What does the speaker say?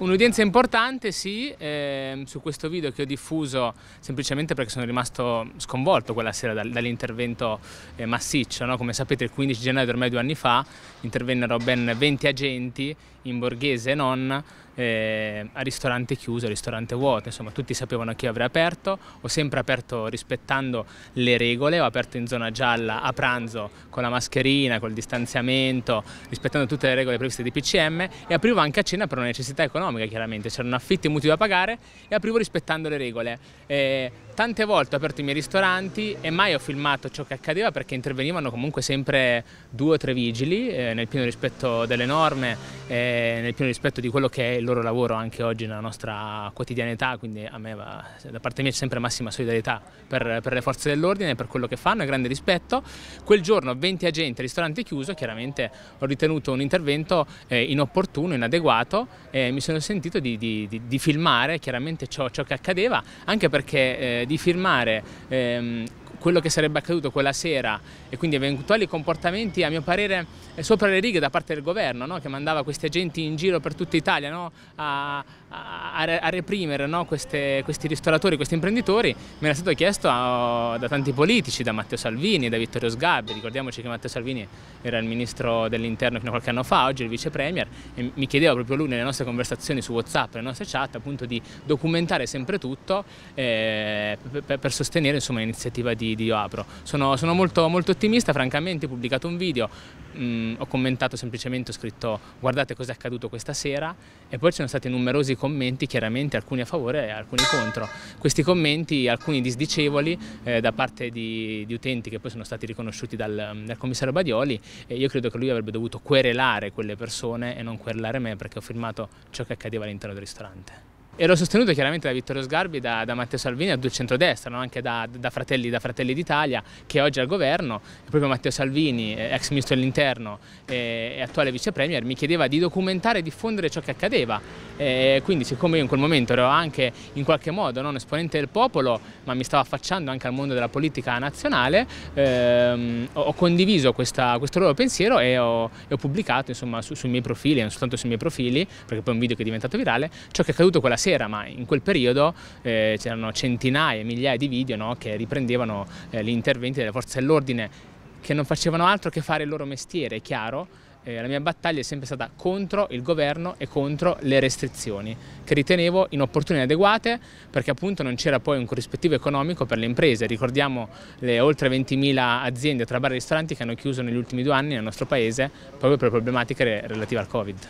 Un'udienza importante sì, eh, su questo video che ho diffuso semplicemente perché sono rimasto sconvolto quella sera dall'intervento eh, massiccio, no? come sapete il 15 gennaio ormai due anni fa intervennero ben 20 agenti in borghese e non eh, a ristorante chiuso, a ristorante vuoto, insomma tutti sapevano che io avrei aperto, ho sempre aperto rispettando le regole, ho aperto in zona gialla a pranzo con la mascherina, col distanziamento, rispettando tutte le regole previste di PCM e aprivo anche a cena per una necessità economica chiaramente, c'erano affitti e mutui da pagare e aprivo rispettando le regole. Eh, tante volte ho aperto i miei ristoranti e mai ho filmato ciò che accadeva perché intervenivano comunque sempre due o tre vigili eh, nel pieno rispetto delle norme, eh, nel pieno rispetto di quello che è il loro lavoro anche oggi nella nostra quotidianità, quindi a me va, da parte mia c'è sempre massima solidarietà per, per le forze dell'ordine, per quello che fanno e grande rispetto. Quel giorno 20 agenti, ristorante chiuso, chiaramente ho ritenuto un intervento eh, inopportuno, inadeguato e mi sono sentito di, di, di, di filmare chiaramente ciò, ciò, che accadeva, anche perché eh, di firmare ehm, quello che sarebbe accaduto quella sera e quindi eventuali comportamenti a mio parere sopra le righe da parte del governo no? che mandava questi agenti in giro per tutta Italia no? a, a, a, reprimere no? queste, questi ristoratori, questi imprenditori, me era stato chiesto a, da tanti politici, da Matteo Salvini, da Vittorio Sgabbi, ricordiamoci che Matteo Salvini era il ministro dell'interno fino a qualche anno fa, oggi il vice premier e mi chiedeva proprio lui nelle nostre conversazioni su Whatsapp, nelle nostre chat appunto di documentare sempre tutto eh, per, per, sostenere l'iniziativa di di, Io Apro. Sono, sono molto, molto, ottimista, francamente ho pubblicato un video, mh, mm, ho commentato semplicemente, ho scritto guardate cosa è accaduto questa sera e poi ci sono stati numerosi commenti, chiaramente alcuni a favore e alcuni contro. Questi commenti, alcuni disdicevoli eh, da parte di, di, utenti che poi sono stati riconosciuti dal, dal commissario Badioli e io credo che lui avrebbe dovuto querelare quelle persone e non querelare me perché ho firmato ciò che accadeva all'interno del ristorante. Ero sostenuto chiaramente da Vittorio Sgarbi, da, da Matteo Salvini, a due centrodestra, no? anche da, da Fratelli d'Italia, che oggi è al governo. Proprio Matteo Salvini, eh, ex ministro dell'interno e, eh, e, attuale vice premier, mi chiedeva di documentare e diffondere ciò che accadeva. E eh, quindi siccome io in quel momento ero anche in qualche modo non esponente del popolo, ma mi stavo affacciando anche al mondo della politica nazionale, ehm, ho condiviso questa, questo loro pensiero e ho, e ho pubblicato insomma, su, sui miei profili, non soltanto sui miei profili, perché poi è un video che è diventato virale, ciò che è accaduto quella sera c'era, ma in quel periodo eh, c'erano centinaia e migliaia di video no, che riprendevano eh, gli interventi delle forze dell'ordine che non facevano altro che fare il loro mestiere, è chiaro. Eh, la mia battaglia è sempre stata contro il governo e contro le restrizioni, che ritenevo inopportune e adeguate perché appunto non c'era poi un corrispettivo economico per le imprese. Ricordiamo le oltre 20.000 aziende tra bar e ristoranti che hanno chiuso negli ultimi due anni nel nostro paese proprio per problematiche relative al Covid.